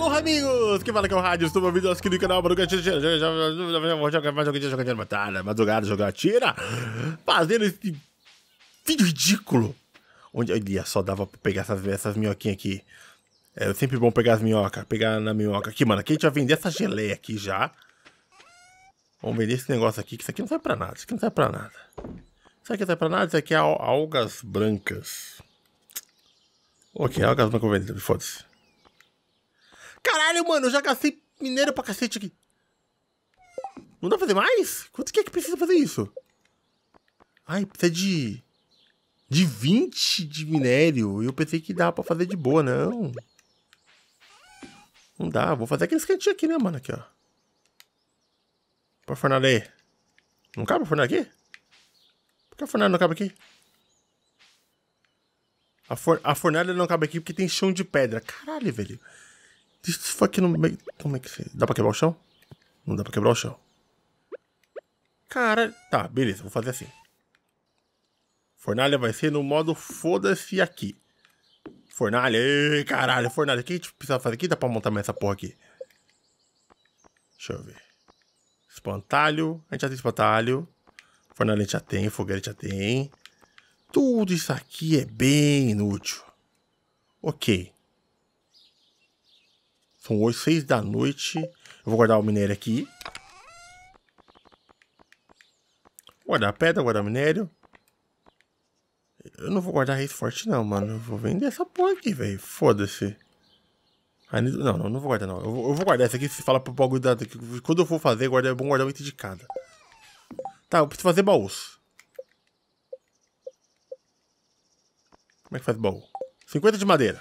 Alô, amigos! Que fala que é o Rádio Estuba Vídeos aqui no canal de batalha, Madrugada jogar tira. Fazendo esse vídeo ridículo Onde olha, só dava pra pegar essas, essas minhoquinhas aqui É sempre bom pegar as minhocas Pegar na minhoca aqui, mano Aqui a gente vai vender essa geleia aqui já Vamos vender esse negócio aqui Que isso aqui não serve pra nada Isso aqui não serve pra nada Isso aqui não serve pra nada Isso aqui é algas brancas Ok, algas brancas vou vender, foda-se Caralho, mano, eu já gastei mineiro pra cacete aqui. Não dá pra fazer mais? Quanto que é que precisa fazer isso? Ai, precisa de... De 20 de minério. Eu pensei que dá pra fazer de boa, não. Não dá. Vou fazer aqueles cantinhos aqui, né, mano? Aqui, ó. Pra fornalha aí. Não cabe a fornalha aqui? Por que a fornalha não cabe aqui? A, for a fornalha não cabe aqui porque tem chão de pedra. Caralho, velho. Isso aqui no é meio. Como é que. Dá pra quebrar o chão? Não dá pra quebrar o chão. Cara. Tá, beleza, vou fazer assim. Fornalha vai ser no modo foda-se aqui. Fornalha, ei, caralho, fornalha. O que a gente precisa fazer aqui? Dá pra montar mais essa porra aqui. Deixa eu ver. Espantalho. A gente já tem espantalho. Fornalha a gente já tem, fogueira a gente já tem. Tudo isso aqui é bem inútil. Ok. São hoje seis da noite. Eu vou guardar o minério aqui. Vou guardar a pedra, guardar o minério. Eu não vou guardar reis forte não, mano. Eu vou vender essa porra aqui, velho. Foda-se. Não, não, não vou guardar não. Eu vou, eu vou guardar essa aqui. Se fala pro bagulho da... Quando eu for fazer, guarda, é bom guardar um item de cada. Tá, eu preciso fazer baús. Como é que faz baú? 50 de madeira.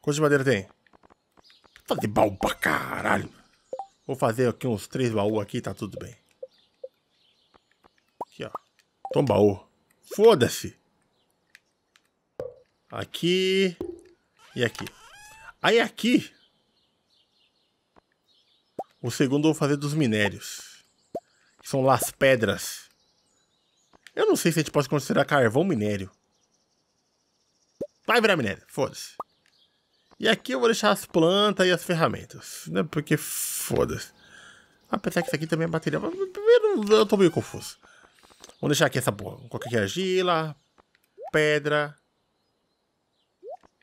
Quanto de madeira tem? Fazer tá baú pra caralho. Vou fazer aqui uns três baús aqui, tá tudo bem. Aqui, ó. Toma baú. Foda-se. Aqui. E aqui. Aí aqui. O segundo eu vou fazer dos minérios. Que são lá as pedras. Eu não sei se a gente pode considerar carvão minério. Vai virar minério, foda-se. E aqui eu vou deixar as plantas e as ferramentas, né? Porque foda-se. Apesar que isso aqui também é bateria. Mas primeiro eu tô meio confuso. Vamos deixar aqui essa boa. Qualquer é argila, pedra.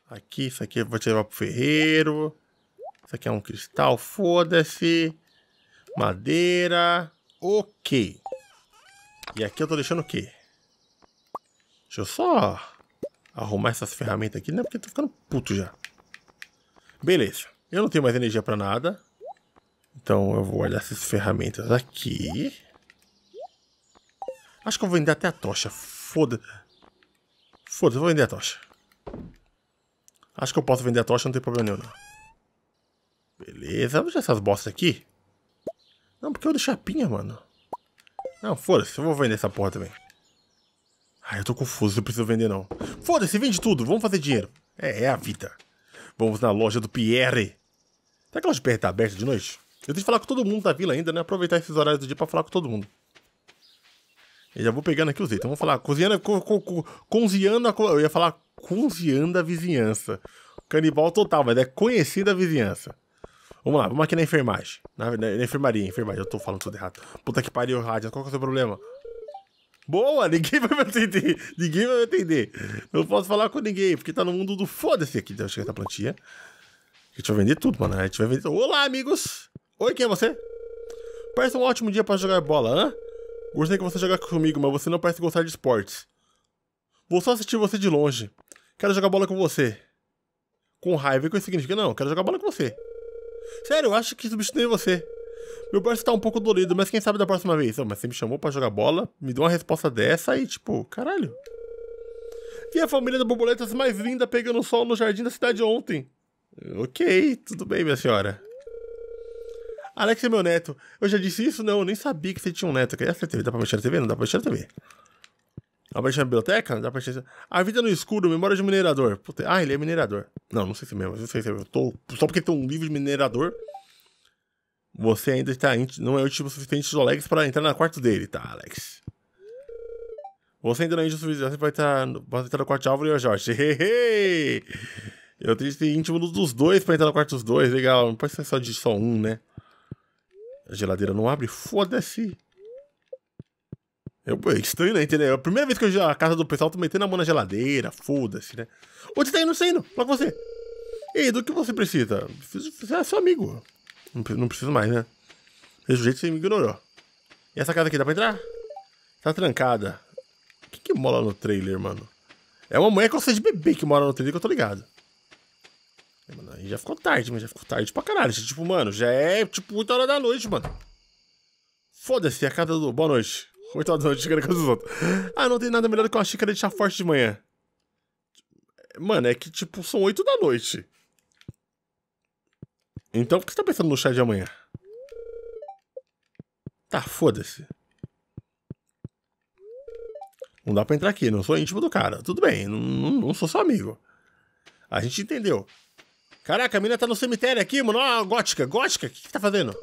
Aqui, isso aqui eu vou tirar pro ferreiro. Isso aqui é um cristal, foda-se. Madeira. Ok. E aqui eu tô deixando o quê? Deixa eu só arrumar essas ferramentas aqui, né? Porque eu tô ficando puto já. Beleza. Eu não tenho mais energia para nada. Então eu vou olhar essas ferramentas aqui. Acho que eu vou vender até a tocha. Foda-se. Foda-se, eu vou vender a tocha. Acho que eu posso vender a tocha, não tem problema nenhum. Não. Beleza, vamos deixar essas bostas aqui. Não, porque eu do chapinha, mano. Não, foda-se, eu vou vender essa porra também. Ai, eu tô confuso, eu preciso vender não. Foda-se, vende tudo, vamos fazer dinheiro. É, é a vida. Vamos na loja do Pierre. Será que a loja do Pierre tá aberta de noite? Eu tenho que falar com todo mundo da vila ainda, né? Aproveitar esses horários do dia pra falar com todo mundo. Eu já vou pegando aqui os itens. Vamos falar. Cozinhando, co, co, co, a. Eu ia falar cozinhando a vizinhança. Canibal total, mas é conhecida a vizinhança. Vamos lá, vamos aqui na enfermagem. Na, na, na enfermaria, enfermagem. Eu tô falando tudo errado. Puta que pariu, Rádio. Qual que é o seu problema? boa, ninguém vai me atender. Ninguém vai me atender. Não posso falar com ninguém, porque tá no mundo do foda-se aqui. Deixa eu chegar essa plantinha. A gente vai vender tudo, mano. A gente vai vender tudo. Olá, amigos! Oi, quem é você? Parece um ótimo dia para jogar bola, hã? Gostei que você jogar comigo, mas você não parece gostar de esportes. Vou só assistir você de longe. Quero jogar bola com você. Com raiva, é o que significa? Não, quero jogar bola com você. Sério, eu acho que substitui você. Meu braço tá um pouco dolido, mas quem sabe da próxima vez. Oh, mas você me chamou para jogar bola, me deu uma resposta dessa e tipo, caralho. Vi a família da borboletas mais linda pegando sol no jardim da cidade ontem. Ok, tudo bem, minha senhora. Alex é meu neto. Eu já disse isso? Não, eu nem sabia que você tinha um neto. Quer essa TV? Dá pra mexer na TV? Não dá pra mexer na TV. Dá pra mexer na biblioteca? Não dá pra mexer na... A vida no escuro, memória de minerador. Puta... Ah, ele é minerador. Não, não sei se é mesmo. Não sei se é mesmo. Tô... Só porque tem um livro de minerador, você ainda está não é íntimo o tipo suficiente do Alex para entrar na quarto dele, tá, Alex? Você ainda não é íntimo o tipo suficiente para entrar, pra entrar no quarto de Álvaro e o Jorge. Hehehe! Eu tenho que ser íntimo dos dois para entrar no quarto dos dois, legal. Não pode ser só de só um, né? A geladeira não abre? Foda-se! Eu, é estranho, né? Entendeu? É a primeira vez que eu já a casa do pessoal, tô tá metendo a mão na geladeira, foda-se, né? Onde tá indo, Fala com você! Ei, do que você precisa? Você é seu amigo. Não preciso mais, né? Desse jeito você me ignorou. E essa casa aqui dá pra entrar? Tá trancada. O que que mola no trailer, mano? É uma mulher com sede de bebê que mora no trailer que eu tô ligado. É, mano, aí já ficou tarde, mas já ficou tarde pra caralho. Tipo, mano, já é tipo 8 horas da noite, mano. Foda-se, é a casa do... Boa noite. 8 horas da noite, chegando na casa dos outros. Ah, não tem nada melhor do que uma xícara de chá forte de manhã. Mano, é que tipo, são 8 da noite. Então, por que você tá pensando no chá de amanhã? Tá, foda-se. Não dá pra entrar aqui, não sou íntimo do cara. Tudo bem, não, não, sou seu amigo. A gente entendeu. Caraca, a mina tá no cemitério aqui, mano. Ó, gótica, gótica, o que, que tá fazendo?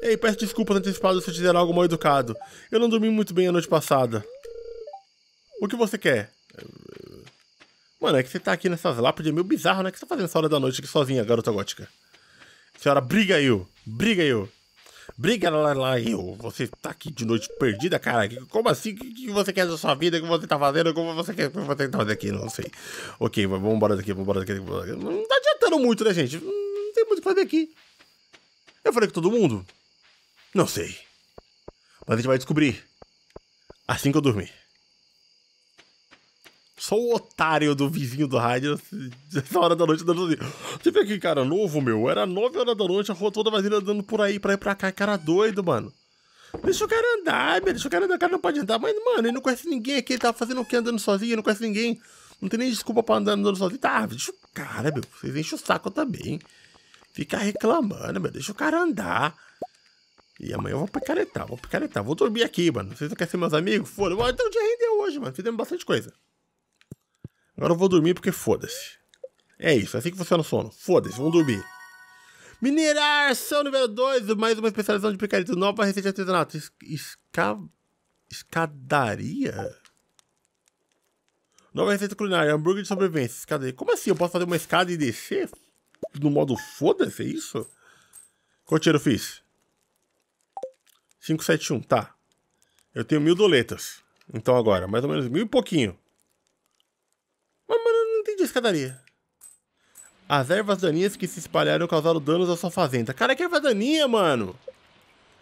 Ei, peço desculpas antecipadas se eu dizer algo mal educado. Eu não dormi muito bem a noite passada. O que você quer? Mano, é que você tá aqui nessas lápides meio bizarro, né? O que você tá fazendo essa hora da noite aqui sozinha, garota gótica? Senhora, briga eu. Briga eu. Briga lá, lá eu. Você tá aqui de noite perdida, cara. Como assim? O que, você quer da sua vida? O que você tá fazendo? Como você quer como você tá fazendo aqui? Não sei. Ok, vamos embora daqui, vamos embora daqui. Não tá adiantando muito, né, gente? Não tem muito o que fazer aqui. Eu falei com todo mundo? Não sei. Mas a gente vai descobrir. Assim que eu dormir. Só o otário do vizinho do rádio, assim, essa hora da noite, dando assim. Você vê aqui, cara, novo, meu. Era 9 horas da noite, a rua toda vazia andando por aí, pra ir pra cá. Cara doido, mano. Deixa o cara andar, meu. Deixa o cara andar. O cara não pode andar. Mas, mano, ele não conhece ninguém aqui. Ele tá fazendo o quê andando sozinho? Ele não conhece ninguém. Não tem nem desculpa pra andar andando sozinho. Tá, deixa o cara, meu. Vocês enchem o saco também. Fica reclamando, meu. Deixa o cara andar. E amanhã eu vou picaretar, vou picaretar. Vou dormir aqui, mano. Vocês não querem ser meus amigos? Foda-se. Então o dia rendeu hoje, mano. Fizemos bastante coisa. Agora eu vou dormir porque foda-se. É isso, é assim que funciona o sono. Foda-se, vamos dormir. Minerar, são nível 2, mais uma especialização de picareta nova, receita de artesanato. Esca... Escadaria? Nova receita culinária, hambúrguer de sobrevivência, escadaria. Como assim? Eu posso fazer uma escada e descer? No modo foda-se, é isso? Qual tiro eu fiz? 571, tá. Eu tenho mil doletas. Então agora, mais ou menos mil e pouquinho escadaria? As ervas daninhas que se espalharam causaram danos à sua fazenda. Cara, que erva daninha, mano?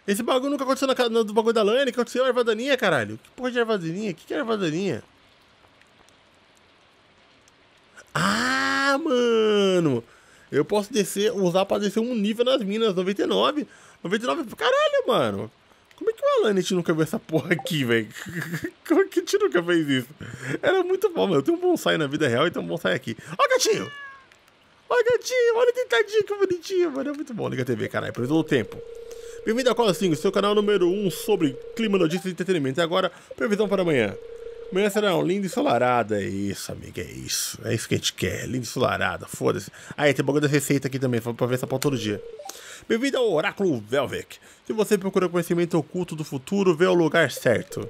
Esse bagulho nunca aconteceu na, no, do bagulho da Lani, que aconteceu erva daninha, caralho. Que porra de erva daninha? Que que é erva daninha? Ah, mano! Eu posso descer, usar pra descer um nível nas minas, 99. 99, caralho, mano. Como é que o gente nunca viu essa porra aqui, velho? Como é que a gente nunca fez isso? Era muito bom, mano. Eu tenho um bonsai na vida real e tenho um bonsai aqui. Ó, gatinho! Ó, gatinho! Olha tentadinho, que bonitinho, mano. É muito bom. Liga a TV, caralho. todo o tempo. Bem-vindo ao Cola 5, seu canal número 1 sobre clima, notícias e entretenimento. E agora, previsão para amanhã. Amanhã será um lindo e solarado. É isso, amiga, é isso. É isso que a gente quer. Lindo e solarado, foda-se. Aí, tem bagulho da receita aqui também, pra ver essa pau todo dia. Bem-vindo ao Oráculo Velvet. Se você procura conhecimento oculto do futuro, vê o lugar certo.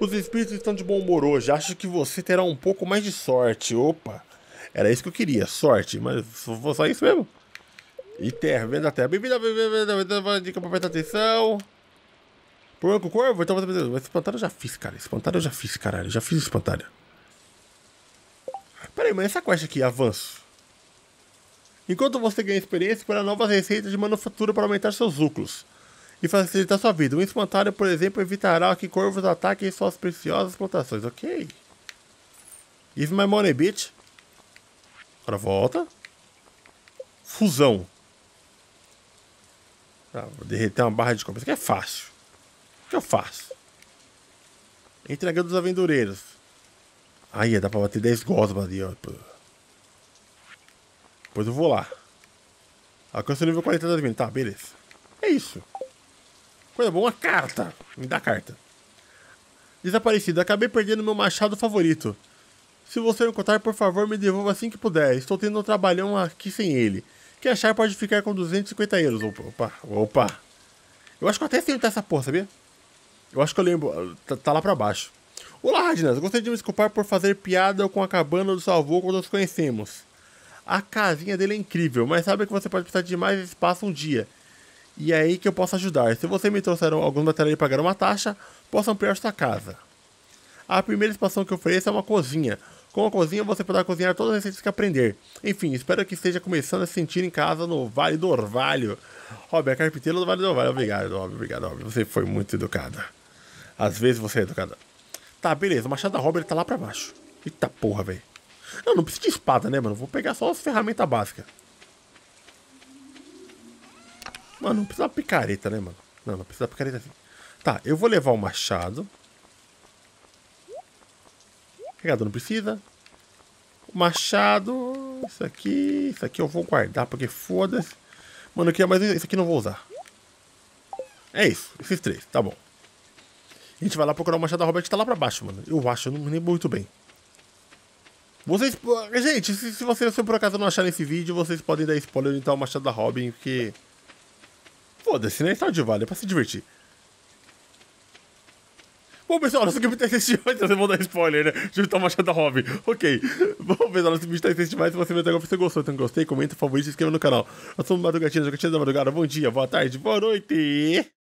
Os espíritos estão de bom humor hoje. Acho que você terá um pouco mais de sorte. Opa, era isso que eu queria, sorte. Mas foi só isso mesmo. E terra, vendo a terra. Bem-vindo, bem-vindo, bem-vindo. dica pra prestar atenção. Problema com o corvo? Então você... Esse espantalho eu já fiz, cara. Esse espantalho eu já fiz, caralho. Já fiz espantalho. Pera aí, mas essa quest aqui, avanço enquanto você ganha experiência para é novas receitas de manufatura para aumentar seus lucros e facilitar sua vida. Um espantalho, por exemplo, evitará que corvos ataquem suas preciosas plantações. Ok. Give my money, bitch. Agora volta. Fusão. Ah, vou derreter uma barra de cobre. Isso aqui é fácil. O que eu faço? Entregando os aventureiros. Aí, dá pra bater 10 gosmas ali, ó. Depois eu vou lá. Alcança o nível 40 da divina. Tá, beleza. É isso. Coisa boa, uma carta. Me dá carta. Desaparecido, acabei perdendo meu machado favorito. Se você encontrar, por favor, me devolva assim que puder. Estou tendo um trabalhão aqui sem ele. Quem achar pode ficar com 250 euros. Opa, opa. Eu acho que eu até sei onde tá essa porra, sabia? Eu acho que eu lembro. Tá, tá lá pra baixo. Olá, Ragnas. Gostaria de me desculpar por fazer piada com a cabana do seu avô quando nos conhecemos. A casinha dele é incrível, mas sabe que você pode precisar de mais espaço um dia. E é aí que eu posso ajudar. Se você me trouxer algum material e pagar uma taxa, posso ampliar sua casa. A primeira expansão que eu ofereço é uma cozinha. Com a cozinha você poderá cozinhar todas as receitas que aprender. Enfim, espero que esteja começando a se sentir em casa no Vale do Orvalho. Rob, é carpinteiro do Vale do Orvalho. Obrigado, Rob, obrigado, Rob. Você foi muito educada. Às vezes você é educada. Tá, beleza. O machado da Robert tá lá pra baixo. Eita porra, velho. Eu não preciso de espada, né, mano? Vou pegar só as ferramentas básicas. Mano, não precisa picareta, né, mano? Não, não precisa picareta assim. Tá, eu vou levar o machado. Carregador não precisa. O machado. Isso aqui. Isso aqui eu vou guardar, porque foda-se. Mano, eu queria mais. Isso aqui não vou usar. É isso. Esses três, tá bom. A gente vai lá procurar o machado da Robert que tá lá pra baixo, mano. Eu acho, eu não lembro muito bem. Vocês. Gente, se, se vocês por acaso não acharem esse vídeo, vocês podem dar spoiler de então, tal Machado da Robin, porque. Foda-se, né? Está de vale, é pra se divertir. Bom, pessoal, nosso game tá extensivo, então vocês vão dar spoiler, né? Junto ao Machado da Robin. Ok. Bom, pessoal, nosso vídeo tá extensivo, mas se você você gostou, então gostei, comenta, favorito, se inscreva no canal. Nós somos Madrugatina, Jogatina da Madrugada. Bom dia, boa tarde, boa noite.